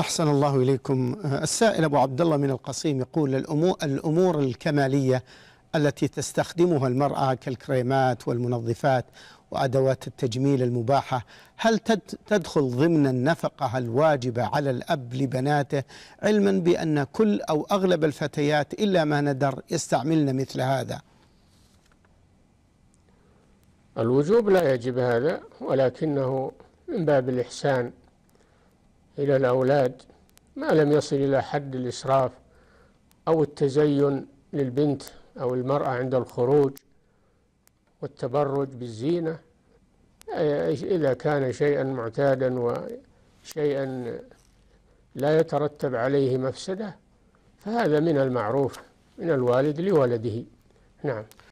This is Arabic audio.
أحسن الله إليكم السائل أبو عبد الله من القصيم يقول الأمور, الأمور الكمالية التي تستخدمها المرأة كالكريمات والمنظفات وأدوات التجميل المباحة هل تدخل ضمن النفقة الواجبة على الأب لبناته علما بأن كل أو أغلب الفتيات إلا ما ندر يستعملن مثل هذا الوجوب لا يجب هذا ولكنه من باب الإحسان إلى الأولاد ما لم يصل إلى حد الإسراف أو التزين للبنت أو المرأة عند الخروج والتبرج بالزينة إذا كان شيئا معتادا وشيئا لا يترتب عليه مفسدة فهذا من المعروف من الوالد لولده نعم